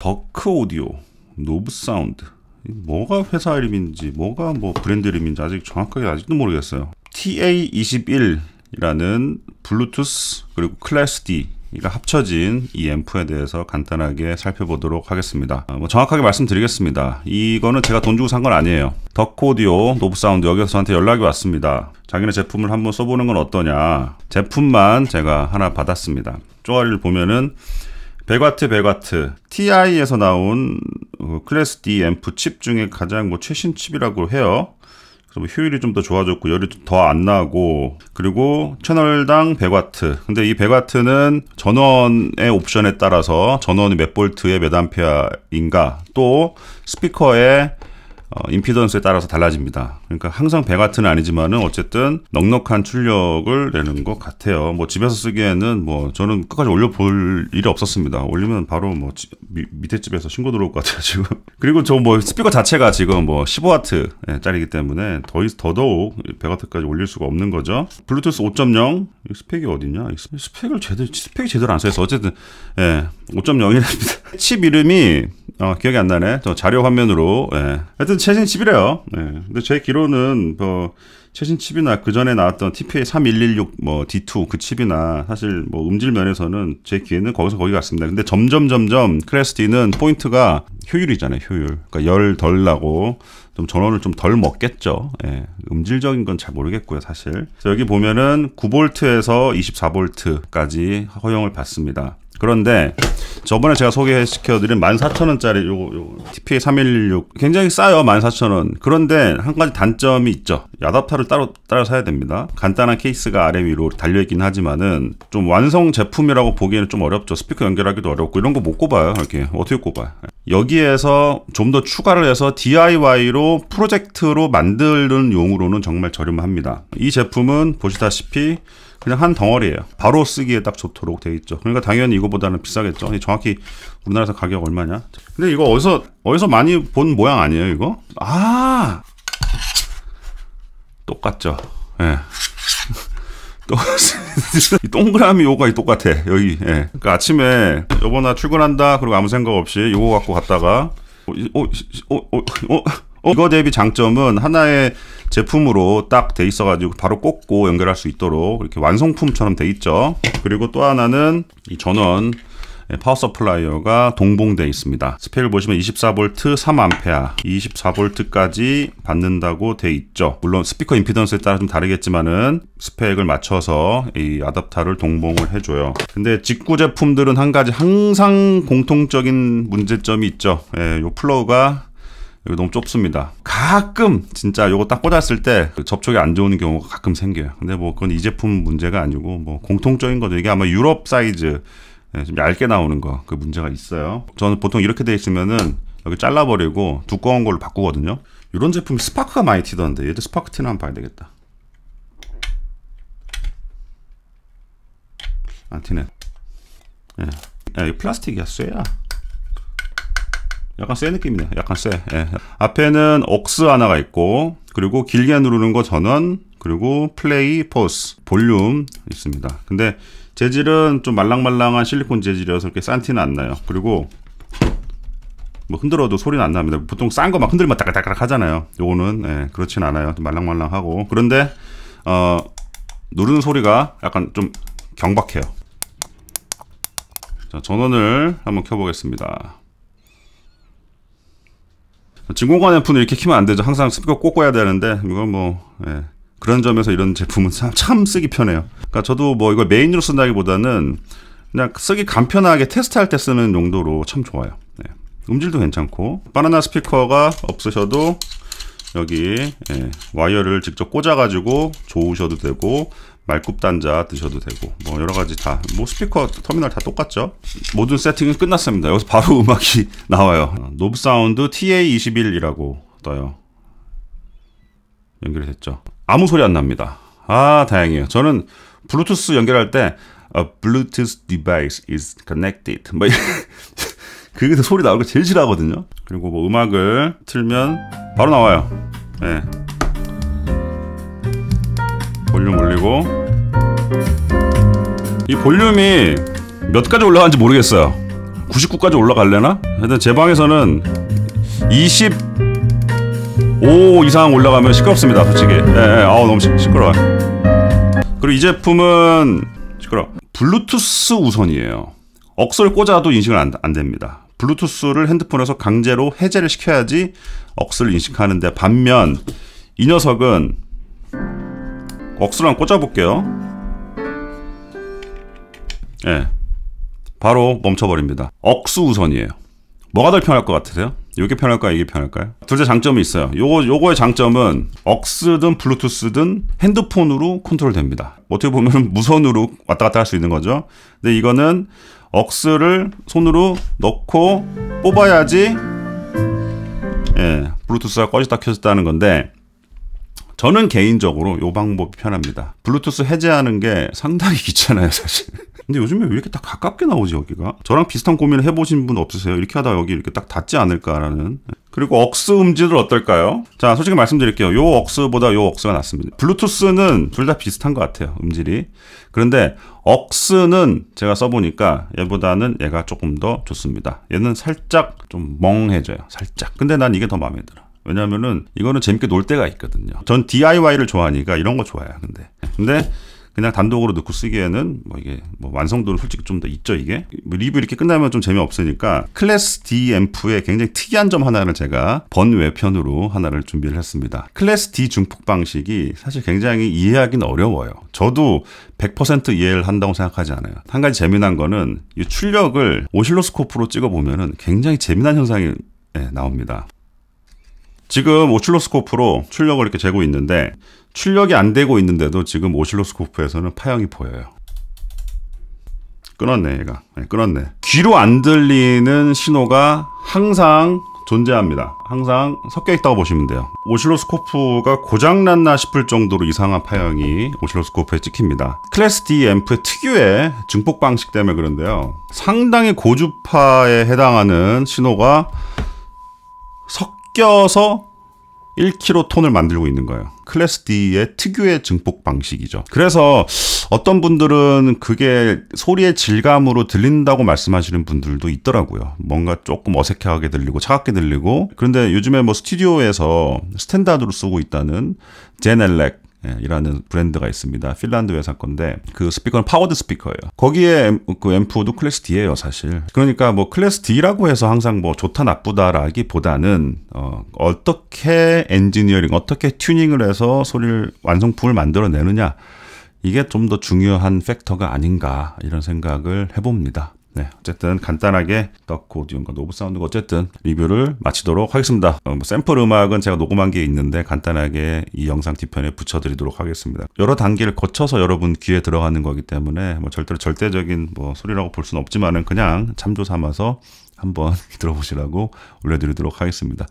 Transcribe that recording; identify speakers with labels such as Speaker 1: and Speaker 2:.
Speaker 1: 더크 오디오, 노브 사운드. 뭐가 회사 이름인지, 뭐가 뭐 브랜드 이름인지 아직 정확하게 아직도 모르겠어요. TA21이라는 블루투스 그리고 클래스 D 가 합쳐진 이 앰프에 대해서 간단하게 살펴보도록 하겠습니다. 아, 뭐 정확하게 말씀드리겠습니다. 이거는 제가 돈 주고 산 건 아니에요. 덕오디오 노브사운드 여기서 저한테 연락이 왔습니다. 자기네 제품을 한번 써보는 건 어떠냐. 제품만 제가 하나 받았습니다. 쪼가리를 보면은 백와트 백와트 TI에서 나온 어, 클래스 D 앰프 칩 중에 가장 뭐 최신 칩이라고 해요. 그래서 뭐 효율이 좀 더 좋아졌고 열이 더 안 나고 그리고 채널당 100와트. 근데 이 100와트는 전원의 옵션에 따라서 전원이 몇 볼트에 몇 암페어인가 또 스피커의 어, 임피던스에 따라서 달라집니다. 그러니까 항상 배같은는 아니지만은 어쨌든 넉넉한 출력을 내는 것 같아요. 뭐 집에서 쓰기에는 뭐 저는 끝까지 올려볼 일이 없었습니다. 올리면 바로 뭐 지, 미, 밑에 집에서 신고 들어올 것 같아요 지금. 그리고 저 뭐 스피커 자체가 지금 뭐 15와트 짜리기 때문에 더 더더욱 배가트까지 올릴 수가 없는 거죠. 블루투스 5.0 스펙이 어딨냐 스펙을 제대로 스펙이 제대로 안 써있어. 어쨌든 예 5.0이랍니다. 칩 이름이 어, 기억이 안 나네. 저 자료 화면으로 예. 하여튼 최신 칩이래요. 예. 근데 제 기록 알기로는 뭐 최신 칩이나 그 전에 나왔던 TPA 3116뭐 D2 그 칩이나 사실 뭐 음질 면에서는 제 기회는 거기서 거기 갔습니다. 근데 점점 점점 크레스티는 포인트가 효율이잖아요, 효율. 그러니까 열 덜 나고 좀 전원을 좀 덜 먹겠죠. 예. 음질적인 건 잘 모르겠고요, 사실. 그래서 여기 보면은 9볼트에서 24볼트까지 허용을 받습니다. 그런데 저번에 제가 소개시켜드린 14,000원짜리 요거, 요거 TPA 3116 굉장히 싸요 14,000원 그런데 한 가지 단점이 있죠 야답타 컴퓨터를 따로 따로 사야 됩니다. 간단한 케이스가 아래 위로 달려 있긴 하지만은 좀 완성 제품이라고 보기에는 좀 어렵죠. 스피커 연결하기도 어렵고 이런 거 못 꼽아요. 이렇게 어떻게 꼽아? 요 여기에서 좀 더 추가를 해서 DIY로 프로젝트로 만드는 용으로는 정말 저렴합니다. 이 제품은 보시다시피 그냥 한 덩어리예요. 바로 쓰기에 딱 좋도록 되어 있죠. 그러니까 당연히 이거보다는 비싸겠죠. 정확히 우리나라에서 가격 얼마냐? 근데 이거 어디서 어디서 많이 본 모양 아니에요, 이거? 아, 똑같죠. 예. 동그라미 요가 똑같아 여기 예. 그러니까 아침에 여보 나 출근한다 그리고 아무 생각 없이 요거 갖고 갔다가 어, 어, 어, 어, 어, 어, 이거 대비 장점은 하나의 제품으로 딱 돼 있어가지고 바로 꽂고 연결할 수 있도록 이렇게 완성품처럼 돼 있죠 그리고 또 하나는 이 전원 네, 파워 서플라이어가 동봉되어 있습니다. 스펙을 보시면 24V 3A 24V까지 받는다고 돼 있죠. 물론 스피커 임피던스에 따라 좀 다르겠지만은 스펙을 맞춰서 이 아답터를 동봉을 해줘요. 근데 직구 제품들은 한 가지 항상 공통적인 문제점이 있죠. 예, 요 플러그가 너무 좁습니다. 가끔 진짜 요거 딱 꽂았을 때 그 접촉이 안 좋은 경우가 가끔 생겨요. 근데 뭐 그건 이 제품 문제가 아니고 뭐 공통적인 거죠. 이게 아마 유럽 사이즈 네, 좀 얇게 나오는 거 그 문제가 있어요 저는 보통 이렇게 돼 있으면은 여기 잘라버리고 두꺼운 걸로 바꾸거든요 이런 제품 이 스파크가 많이 튀던데 얘도 스파크 티나 한번 봐야 되겠다 안 튀네 예. 야, 이 플라스틱이야 쇠야 약간 쇠 느낌이네 요 약간 쇠 예. 앞에는 옥스 하나가 있고 그리고 길게 누르는 거 전원 그리고 플레이 포스 볼륨 있습니다 근데 재질은 좀 말랑말랑한 실리콘 재질이어서 이렇게 싼 티는 안 나요. 그리고 뭐 흔들어도 소리는 안 납니다. 보통 싼 거 막 흔들면 따닥따닥 하잖아요. 요거는 예, 그렇진 않아요. 말랑말랑하고 그런데 어, 누르는 소리가 약간 좀 경박해요. 자, 전원을 한번 켜보겠습니다. 진공관 앰프는 이렇게 키면 안 되죠. 항상 스피커 꽂고 해야 되는데 이건 뭐 예, 그런 점에서 이런 제품은 참, 참 쓰기 편해요. 그러니까 저도 뭐 이걸 메인으로 쓴다기보다는 그냥 쓰기 간편하게 테스트할 때 쓰는 용도로 참 좋아요. 네. 음질도 괜찮고 바나나 스피커가 없으셔도 여기 예, 와이어를 직접 꽂아가지고 좋으셔도 되고 말굽 단자 드셔도 되고 뭐 여러 가지 다뭐 스피커 터미널 다 똑같죠 모든 세팅은 끝났습니다 여기서 바로 음악이 나와요 노브 사운드 TA21이라고 떠요 연결이 됐죠 아무 소리 안 납니다. 아, 다행이에요. 저는 블루투스 연결할 때 A Bluetooth device is connected. 뭐 그게 소리 나올는거 제일 싫어하거든요. 그리고 뭐 음악을 틀면 바로 나와요. 네. 볼륨 올리고 이 볼륨이 몇 가지 올라가는지 모르겠어요. 99까지 올라갈려나 하여튼 제 방에서는 20 5 이상 올라가면 시끄럽습니다 솔직히 예, 예, 아우 너무 시, 끄러워 그리고 이 제품은 시끄러 블루투스 우선이에요 억소를 꽂아도 인식을 안, 안 됩니다 블루투스를 핸드폰에서 강제로 해제를 시켜야지 억수를 인식하는데 반면 이 녀석은 억수를 한번 꽂아볼게요 예, 바로 멈춰버립니다 억수 우선이에요 뭐가 더 편할 것 같으세요? 이게 편할까요? 이게 편할까요? 둘째 장점이 있어요. 요거, 요거의 장점은 억스든 블루투스든 핸드폰으로 컨트롤 됩니다. 어떻게 보면 무선으로 왔다 갔다 할 수 있는 거죠. 근데 이거는 억스를 손으로 넣고 뽑아야지 예, 블루투스가 꺼졌다 켜졌다는 건데 저는 개인적으로 요 방법이 편합니다. 블루투스 해제하는 게 상당히 귀찮아요, 사실. 근데 요즘에 왜 이렇게 딱 가깝게 나오지, 여기가? 저랑 비슷한 고민을 해보신 분 없으세요? 이렇게 하다 여기 이렇게 딱 닿지 않을까라는. 그리고 억스 음질은 어떨까요? 자, 솔직히 말씀드릴게요. 요 억스보다 요 억스가 낫습니다. 블루투스는 둘 다 비슷한 것 같아요, 음질이. 그런데 억스는 제가 써보니까 얘보다는 얘가 조금 더 좋습니다. 얘는 살짝 좀 멍해져요, 살짝. 근데 난 이게 더 마음에 들어. 왜냐면은 이거는 재밌게 놀 때가 있거든요. 전 DIY를 좋아하니까 이런 거 좋아요. 해 근데 근데 그냥 단독으로 넣고 쓰기에는 뭐 이게 뭐 완성도는 솔직히 좀 더 있죠 이게 리뷰 이렇게 끝나면 좀 재미없으니까 클래스 D 앰프의 굉장히 특이한 점 하나를 제가 번외편으로 하나를 준비를 했습니다 클래스 D 중폭 방식이 사실 굉장히 이해하기는 어려워요 저도 100% 이해를 한다고 생각하지 않아요 한 가지 재미난 거는 이 출력을 오실로스코프로 찍어보면 은 굉장히 재미난 현상이 네, 나옵니다 지금 오실로스코프로 출력을 이렇게 재고 있는데 출력이 안 되고 있는데도 지금 오실로스코프에서는 파형이 보여요. 끊었네 얘가 네, 끊었네 귀로 안 들리는 신호가 항상 존재합니다 항상 섞여 있다고 보시면 돼요 오실로스코프가 고장났나 싶을 정도로 이상한 파형이 오실로스코프에 찍힙니다 클래스 D 앰프의 특유의 증폭 방식 때문에 그런데요 상당히 고주파에 해당하는 신호가 섞여서 1 k g 톤을 만들고 있는 거예요. 클래스 D의 특유의 증폭 방식이죠. 그래서 어떤 분들은 그게 소리의 질감으로 들린다고 말씀하시는 분들도 있더라고요. 뭔가 조금 어색하게 들리고 차갑게 들리고 그런데 요즘에 뭐 스튜디오에서 스탠다드로 쓰고 있다는 제넬렉 이라는 예, 브랜드가 있습니다. 핀란드 회사 건데 그 스피커는 파워드 스피커예요. 거기에 그 앰프도 클래스 D예요, 사실. 그러니까 뭐 클래스 D라고 해서 항상 뭐 좋다 나쁘다라기보다는 어, 어떻게 엔지니어링, 어떻게 튜닝을 해서 소리를 완성품을 만들어내느냐 이게 좀 더 중요한 팩터가 아닌가 이런 생각을 해봅니다. 네, 어쨌든 간단하게 덕코 듀온과 노브 사운드 어쨌든 리뷰를 마치도록 하겠습니다. 어, 뭐 샘플 음악은 제가 녹음한 게 있는데 간단하게 이 영상 뒤편에 붙여드리도록 하겠습니다. 여러 단계를 거쳐서 여러분 귀에 들어가는 거기 때문에 뭐 절대로 절대적인 뭐 소리라고 볼 수는 없지만은 그냥 참조 삼아서 한번 들어보시라고 올려드리도록 하겠습니다.